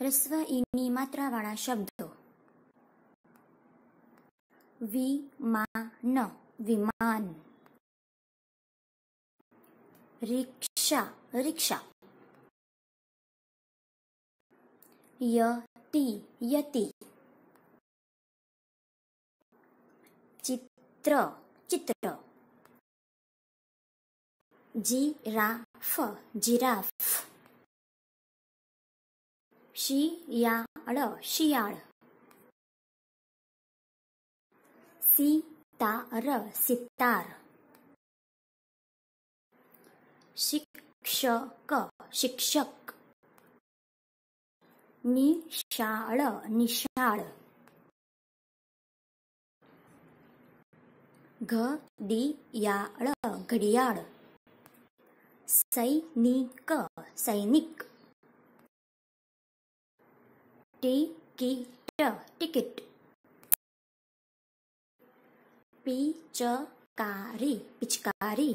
હ્રસ્વ ઈની માત્રાવાળા શબ્દો વિમાન વિમાન રિક્ષા રિક્ષા યતિ યતિ ચિત્ર ચિત્ર જીરાફ જીરાફ शियाळ शियाळ शिक्षक शिक्षक निशाळ निशाळ सैनिक सैनिक टिकिट टिकट पिचकारी पिचकारी